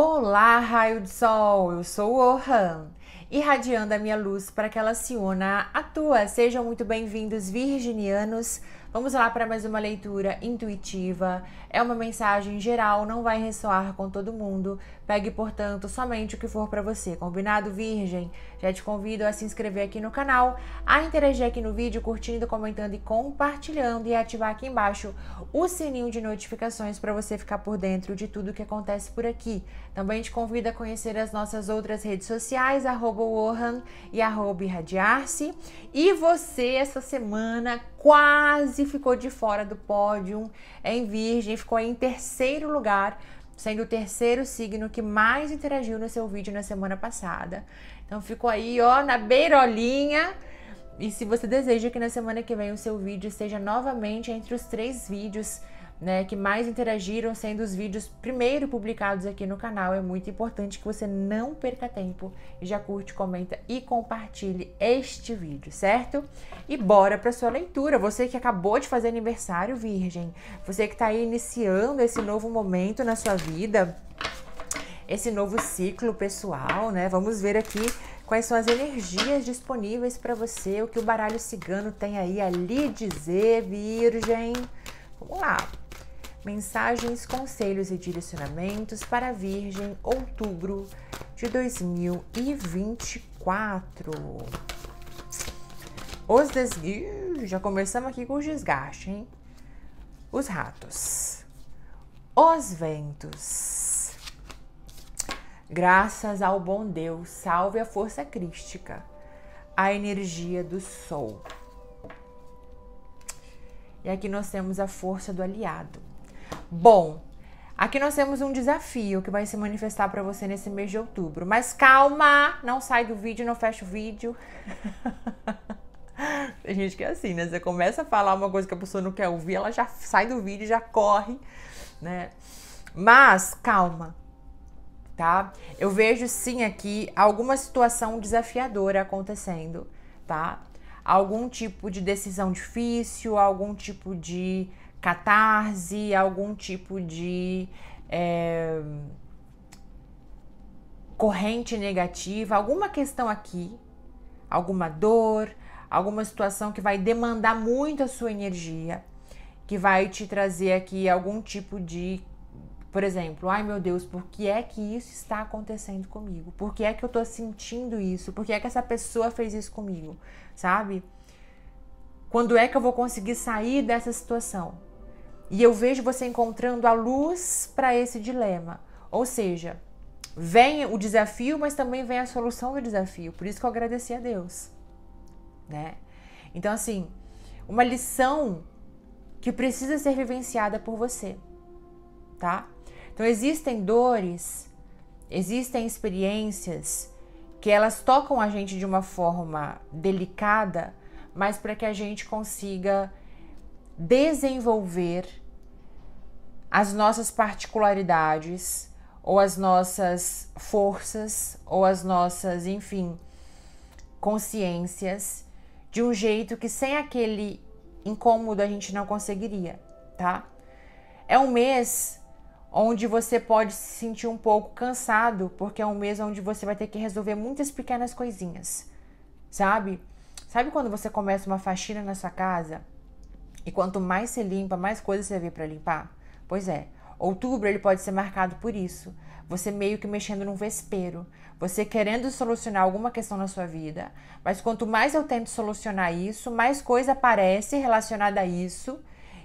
Olá, raio de sol! Eu sou o Orhan, irradiando a minha luz para que ela se una à tua. Sejam muito bem-vindos, virginianos, Vamos lá para mais uma leitura intuitiva. É uma mensagem geral, não vai ressoar com todo mundo. Pegue, portanto, somente o que for para você. Combinado, Virgem? Já te convido a se inscrever aqui no canal, a interagir aqui no vídeo, curtindo, comentando e compartilhando e ativar aqui embaixo o sininho de notificações para você ficar por dentro de tudo que acontece por aqui. Também te convido a conhecer as nossas outras redes sociais, Wohan e arroba Irradiar-se. E você, essa semana, quase ficou de fora do pódio em Virgem, ficou em terceiro lugar, sendo o terceiro signo que mais interagiu no seu vídeo na semana passada. Então ficou aí, ó, na beirolinha. E se você deseja que na semana que vem o seu vídeo esteja novamente entre os três vídeos né, que mais interagiram, sendo os vídeos primeiro publicados aqui no canal. É muito importante que você não perca tempo e já curte, comenta e compartilhe este vídeo, certo? E bora para sua leitura. Você que acabou de fazer aniversário, Virgem, você que está aí iniciando esse novo momento na sua vida, esse novo ciclo pessoal, né? Vamos ver aqui quais são as energias disponíveis para você, o que o baralho cigano tem aí a lhe dizer, Virgem. Vamos lá. Mensagens, conselhos e direcionamentos para Virgem, outubro de 2024. Os desgastes. Já começamos aqui com o desgaste, hein? Os ratos. Os ventos. Graças ao bom Deus, salve a força crística, a energia do sol. E aqui nós temos a força do aliado. Bom, aqui nós temos um desafio que vai se manifestar para você nesse mês de outubro. Mas calma, não sai do vídeo, não fecha o vídeo. Tem gente que é assim, né? Você começa a falar uma coisa que a pessoa não quer ouvir, ela já sai do vídeo, já corre, né? Mas calma, tá? Eu vejo sim aqui alguma situação desafiadora acontecendo, tá? Algum tipo de decisão difícil, algum tipo de catarse, algum tipo de é, corrente negativa, alguma questão aqui, alguma dor, alguma situação que vai demandar muito a sua energia, que vai te trazer aqui algum tipo de, por exemplo, ai meu Deus, por que é que isso está acontecendo comigo? Por que é que eu tô sentindo isso? Por que é que essa pessoa fez isso comigo? Sabe? Quando é que eu vou conseguir sair dessa situação? E eu vejo você encontrando a luz para esse dilema. Ou seja, vem o desafio, mas também vem a solução do desafio. Por isso que eu agradeci a Deus, né? Então assim, uma lição que precisa ser vivenciada por você, tá? Então existem dores, existem experiências que elas tocam a gente de uma forma delicada, mas para que a gente consiga desenvolver as nossas particularidades ou as nossas forças ou as nossas, enfim, consciências de um jeito que sem aquele incômodo a gente não conseguiria, tá? É um mês onde você pode se sentir um pouco cansado, porque é um mês onde você vai ter que resolver muitas pequenas coisinhas, sabe? Sabe quando você começa uma faxina na sua casa? E quanto mais se limpa, mais coisa você vê para limpar? Pois é, outubro ele pode ser marcado por isso. Você meio que mexendo num vespeiro, você querendo solucionar alguma questão na sua vida, mas quanto mais eu tento solucionar isso, mais coisa aparece relacionada a isso.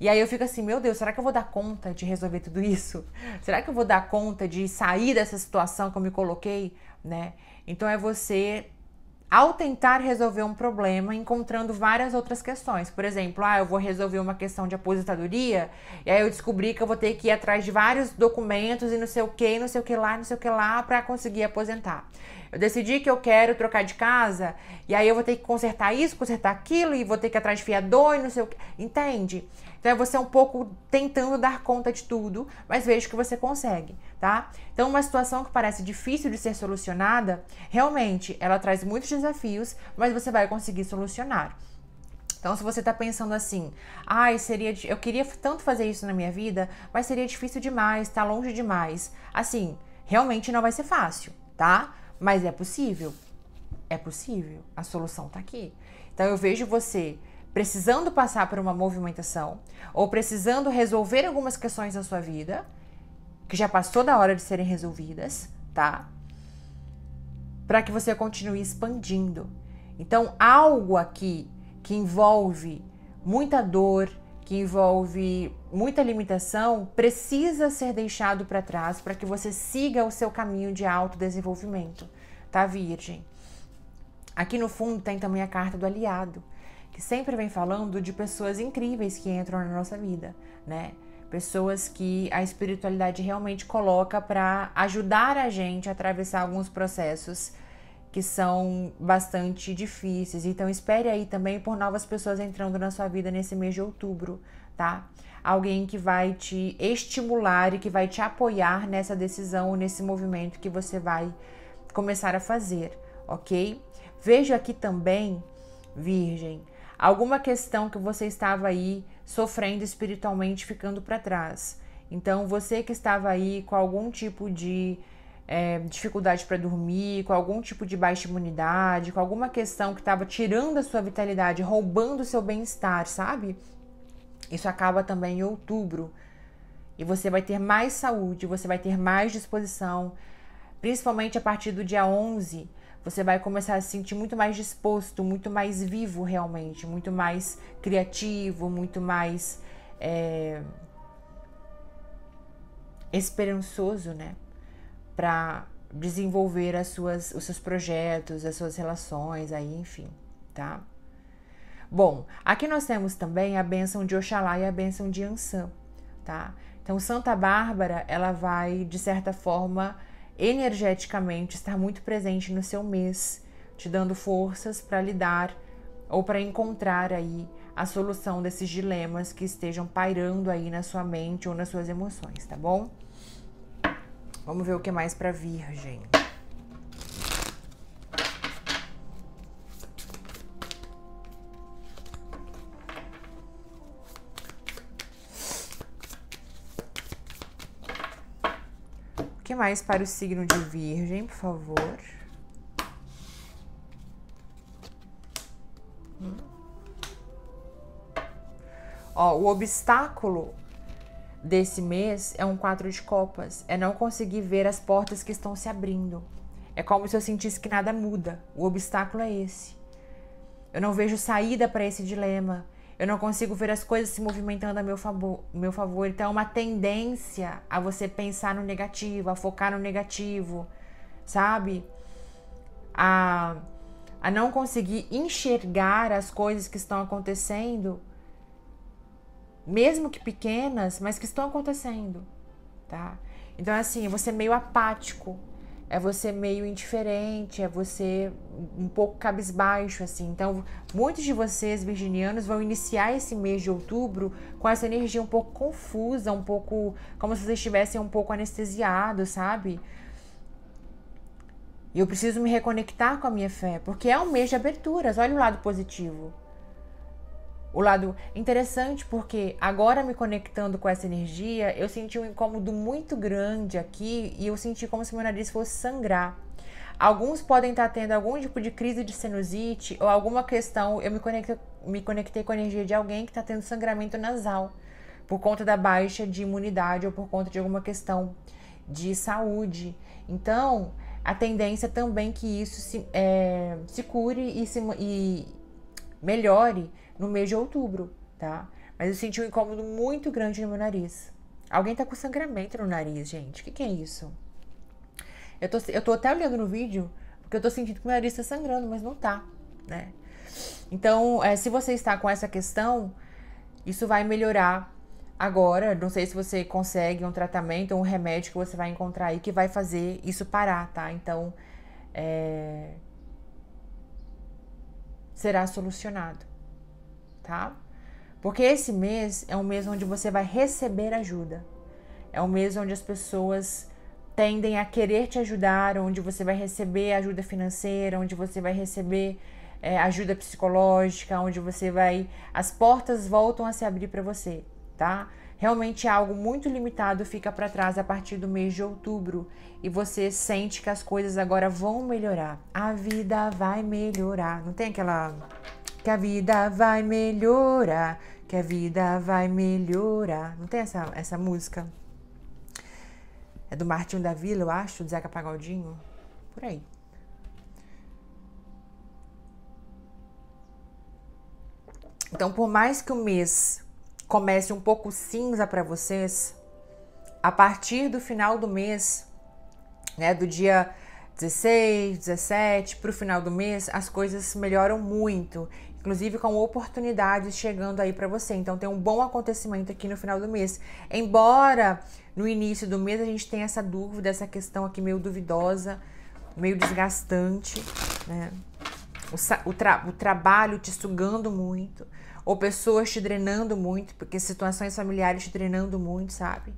E aí eu fico assim, meu Deus, será que eu vou dar conta de resolver tudo isso? Será que eu vou dar conta de sair dessa situação que eu me coloquei, né? Então é você ao tentar resolver um problema, encontrando várias outras questões. Por exemplo, ah, eu vou resolver uma questão de aposentadoria, e aí eu descobri que eu vou ter que ir atrás de vários documentos e não sei o que, não sei o que lá, não sei o que lá, para conseguir aposentar. Eu decidi que eu quero trocar de casa e aí eu vou ter que consertar isso, consertar aquilo e vou ter que ir atrás de fiador e não sei o que. Entende? Então é você um pouco tentando dar conta de tudo, mas vejo que você consegue, tá? Então uma situação que parece difícil de ser solucionada, realmente ela traz muitos desafios, mas você vai conseguir solucionar. Então, se você está pensando assim, ai, seria, eu queria tanto fazer isso na minha vida, mas seria difícil demais, está longe demais. Assim, realmente não vai ser fácil, tá? Mas é possível. É possível. A solução está aqui. Então eu vejo você precisando passar por uma movimentação ou precisando resolver algumas questões da sua vida que já passou da hora de serem resolvidas, tá? Para que você continue expandindo. Então, algo aqui que envolve muita dor, que envolve muita limitação, precisa ser deixado para trás para que você siga o seu caminho de autodesenvolvimento, tá, Virgem? Aqui no fundo tem também a carta do aliado, que sempre vem falando de pessoas incríveis que entram na nossa vida, né? Pessoas que a espiritualidade realmente coloca para ajudar a gente a atravessar alguns processos que são bastante difíceis. Então espere aí também por novas pessoas entrando na sua vida nesse mês de outubro, tá? Alguém que vai te estimular e que vai te apoiar nessa decisão, nesse movimento que você vai começar a fazer, ok? Vejo aqui também, Virgem, alguma questão que você estava aí sofrendo espiritualmente, ficando para trás. Então, você que estava aí com algum tipo de é, dificuldade para dormir, com algum tipo de baixa imunidade, com alguma questão que estava tirando a sua vitalidade, roubando o seu bem-estar, sabe? Isso acaba também em outubro. E você vai ter mais saúde, você vai ter mais disposição, principalmente a partir do dia 11. Você vai começar a se sentir muito mais disposto, muito mais vivo realmente, muito mais criativo, muito mais é, esperançoso, né? para desenvolver as suas, os seus projetos, as suas relações, aí, enfim, tá? Bom, aqui nós temos também a bênção de Oxalá e a bênção de Ansã, tá? Então, Santa Bárbara, ela vai, de certa forma, energeticamente estar muito presente no seu mês, te dando forças para lidar ou para encontrar aí a solução desses dilemas que estejam pairando aí na sua mente ou nas suas emoções, tá bom? Vamos ver o que mais para Virgem. O que mais para o signo de Virgem, por favor? Hum? Ó, o obstáculo desse mês é um quatro de copas. É não conseguir ver as portas que estão se abrindo. É como se eu sentisse que nada muda. O obstáculo é esse. Eu não vejo saída para esse dilema. Eu não consigo ver as coisas se movimentando a meu favor, meu favor. Então é uma tendência a você pensar no negativo, a focar no negativo, sabe? A, a não conseguir enxergar as coisas que estão acontecendo mesmo que pequenas, mas que estão acontecendo, tá? Então, assim, é assim, você meio apático, é você meio indiferente, é você um pouco cabisbaixo, assim. Então, muitos de vocês, virginianos, vão iniciar esse mês de outubro com essa energia um pouco confusa, um pouco. como se vocês estivessem um pouco anestesiados, sabe? E eu preciso me reconectar com a minha fé, porque é um mês de aberturas, olha o lado positivo. O lado interessante porque agora me conectando com essa energia, eu senti um incômodo muito grande aqui e eu senti como se meu nariz fosse sangrar. Alguns podem estar tendo algum tipo de crise de sinusite ou alguma questão. Eu me conectei, me conectei com a energia de alguém que está tendo sangramento nasal por conta da baixa de imunidade ou por conta de alguma questão de saúde. Então, a tendência também que isso se, é, se cure e, se, e melhore no mês de outubro, tá? Mas eu senti um incômodo muito grande no meu nariz. Alguém tá com sangramento no nariz, gente. O que, que é isso? Eu tô, eu tô até olhando no vídeo, porque eu tô sentindo que meu nariz tá sangrando, mas não tá, né? Então, é, se você está com essa questão, isso vai melhorar agora. Não sei se você consegue um tratamento ou um remédio que você vai encontrar aí que vai fazer isso parar, tá? Então, é... será solucionado tá? Porque esse mês é um mês onde você vai receber ajuda. É um mês onde as pessoas tendem a querer te ajudar, onde você vai receber ajuda financeira, onde você vai receber é, ajuda psicológica, onde você vai. As portas voltam a se abrir para você, tá? Realmente é algo muito limitado fica para trás a partir do mês de outubro e você sente que as coisas agora vão melhorar. A vida vai melhorar. Não tem aquela que a vida vai melhorar, que a vida vai melhorar. Não tem essa, essa música? É do Martinho da Vila, eu acho, do Zeca Pagodinho. Por aí. Então, por mais que o mês comece um pouco cinza para vocês, a partir do final do mês, né, do dia 16, 17 para o final do mês, as coisas melhoram muito inclusive com oportunidades chegando aí para você. Então tem um bom acontecimento aqui no final do mês. Embora no início do mês a gente tenha essa dúvida, essa questão aqui meio duvidosa, meio desgastante, né? O, tra o trabalho te sugando muito, ou pessoas te drenando muito, porque situações familiares te drenando muito, sabe?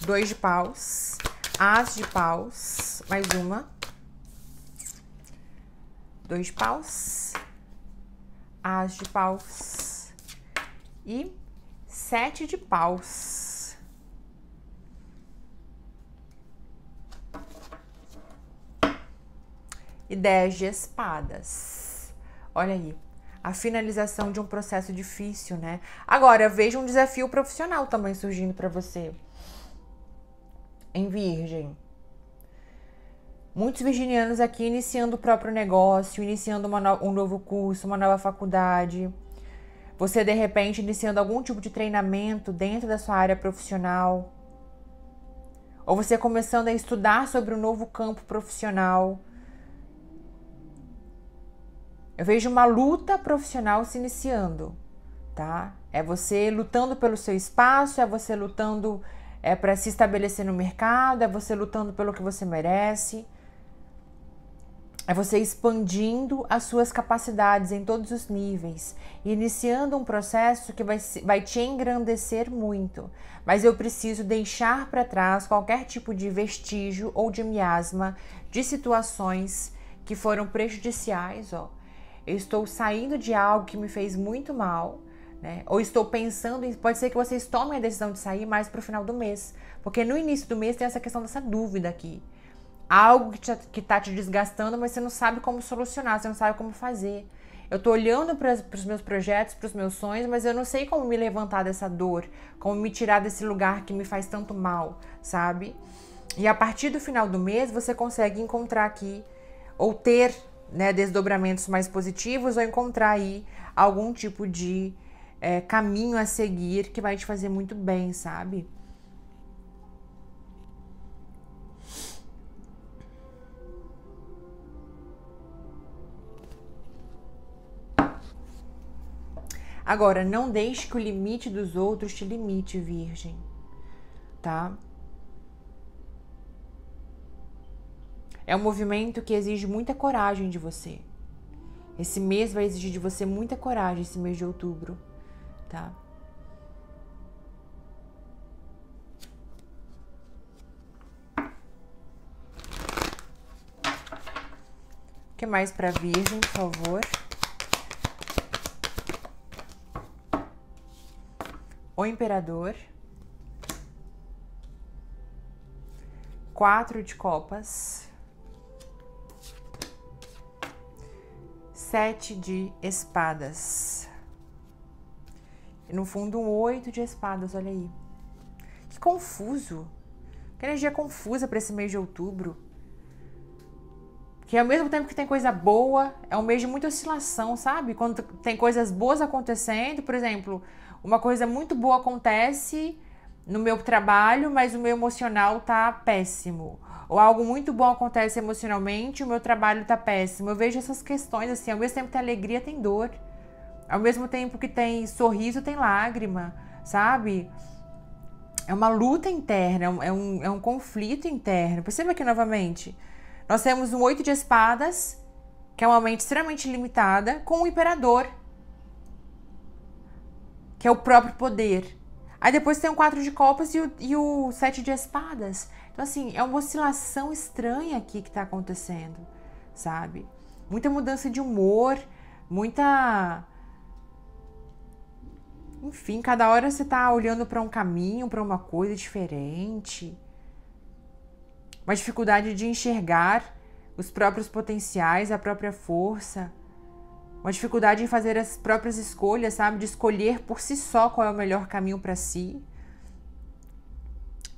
Dois de paus, as de paus, mais uma dois de paus, as de paus e sete de paus. E dez de espadas. Olha aí, a finalização de um processo difícil, né? Agora, veja um desafio profissional também surgindo para você. Em Virgem. Muitos virginianos aqui iniciando o próprio negócio, iniciando no, um novo curso, uma nova faculdade. Você, de repente, iniciando algum tipo de treinamento dentro da sua área profissional. Ou você começando a estudar sobre um novo campo profissional. Eu vejo uma luta profissional se iniciando, tá? É você lutando pelo seu espaço, é você lutando é, para se estabelecer no mercado, é você lutando pelo que você merece é você expandindo as suas capacidades em todos os níveis, iniciando um processo que vai, vai te engrandecer muito. Mas eu preciso deixar para trás qualquer tipo de vestígio ou de miasma de situações que foram prejudiciais. Ó. Eu estou saindo de algo que me fez muito mal. Né? Ou estou pensando em. Pode ser que vocês tomem a decisão de sair mais para o final do mês. Porque no início do mês tem essa questão dessa dúvida aqui algo que, te, que tá te desgastando, mas você não sabe como solucionar, você não sabe como fazer. Eu tô olhando para os meus projetos, para os meus sonhos, mas eu não sei como me levantar dessa dor, como me tirar desse lugar que me faz tanto mal, sabe? E a partir do final do mês você consegue encontrar aqui ou ter né, desdobramentos mais positivos ou encontrar aí algum tipo de é, caminho a seguir que vai te fazer muito bem, sabe? Agora, não deixe que o limite dos outros te limite, virgem, tá? É um movimento que exige muita coragem de você. Esse mês vai exigir de você muita coragem, esse mês de outubro, tá? O que mais para Virgem, por favor? O Imperador, Quatro de Copas, Sete de Espadas. E no fundo, um Oito de Espadas, olha aí. Que confuso. Que energia confusa para esse mês de outubro. Que ao mesmo tempo que tem coisa boa, é um mês de muita oscilação, sabe? Quando tem coisas boas acontecendo, por exemplo, uma coisa muito boa acontece no meu trabalho, mas o meu emocional tá péssimo. Ou algo muito bom acontece emocionalmente, o meu trabalho tá péssimo. Eu vejo essas questões assim, ao mesmo tempo que tem alegria, tem dor. Ao mesmo tempo que tem sorriso, tem lágrima, sabe? É uma luta interna, é, é um, é um conflito interno. Perceba aqui novamente. Nós temos um oito de espadas, que é uma mente extremamente limitada, com o um imperador, que é o próprio poder. Aí depois tem o quatro de copas e o, e o sete de espadas. Então, assim, é uma oscilação estranha aqui que está acontecendo, sabe? Muita mudança de humor, muita. Enfim, cada hora você está olhando para um caminho, para uma coisa diferente. Uma dificuldade de enxergar os próprios potenciais, a própria força. Uma dificuldade em fazer as próprias escolhas, sabe? De escolher por si só qual é o melhor caminho para si.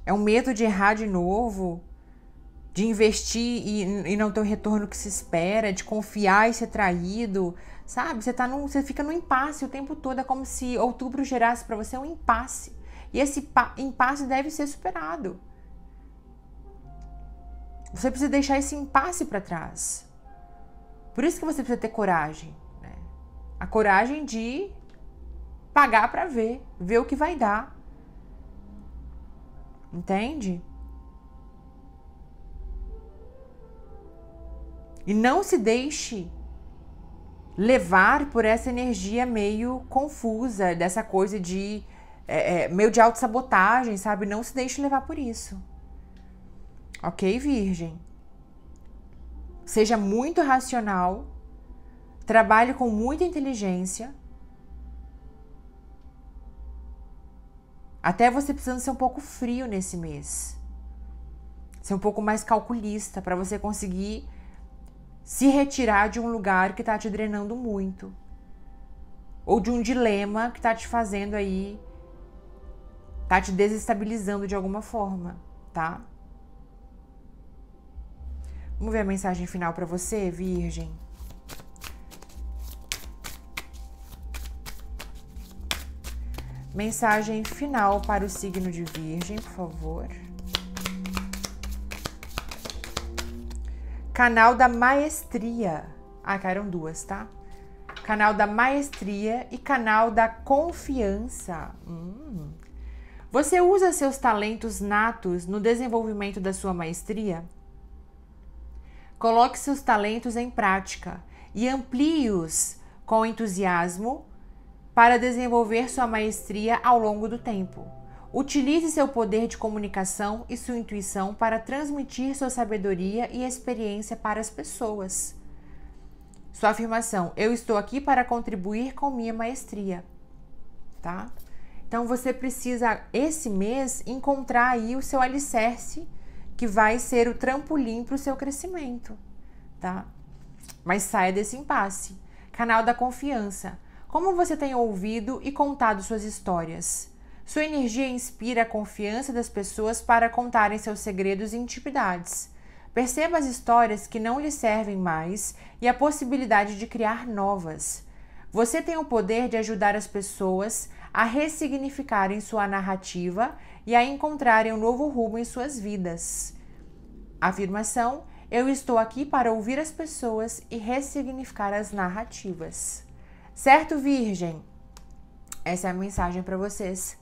É um medo de errar de novo, de investir e, e não ter o retorno que se espera, de confiar e ser traído, sabe? Você, tá num, você fica no impasse o tempo todo, é como se outubro gerasse para você um impasse. E esse impasse deve ser superado. Você precisa deixar esse impasse para trás. Por isso que você precisa ter coragem a coragem de pagar para ver, ver o que vai dar. Entende? E não se deixe levar por essa energia meio confusa, dessa coisa de é, é meio de autossabotagem, sabe? Não se deixe levar por isso. Ok, Virgem? Seja muito racional Trabalhe com muita inteligência. Até você precisando ser um pouco frio nesse mês. Ser um pouco mais calculista para você conseguir se retirar de um lugar que está te drenando muito. Ou de um dilema que está te fazendo aí tá te desestabilizando de alguma forma, tá? Vamos ver a mensagem final para você, Virgem. Mensagem final para o signo de Virgem, por favor. Canal da Maestria. Ah, caíram duas, tá? Canal da Maestria e canal da Confiança. Hum. Você usa seus talentos natos no desenvolvimento da sua maestria? Coloque seus talentos em prática e amplie-os com entusiasmo para desenvolver sua maestria ao longo do tempo. Utilize seu poder de comunicação e sua intuição para transmitir sua sabedoria e experiência para as pessoas. Sua afirmação: Eu estou aqui para contribuir com minha maestria. Tá? Então você precisa, esse mês, encontrar aí o seu alicerce que vai ser o trampolim para o seu crescimento. Tá? Mas saia desse impasse. Canal da confiança como você tem ouvido e contado suas histórias. Sua energia inspira a confiança das pessoas para contarem seus segredos e intimidades. Perceba as histórias que não lhe servem mais e a possibilidade de criar novas. Você tem o poder de ajudar as pessoas a ressignificarem sua narrativa e a encontrarem um novo rumo em suas vidas. Afirmação: Eu estou aqui para ouvir as pessoas e ressignificar as narrativas. Certo, Virgem? Essa é a mensagem para vocês.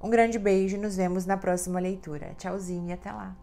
Um grande beijo e nos vemos na próxima leitura. Tchauzinho e até lá.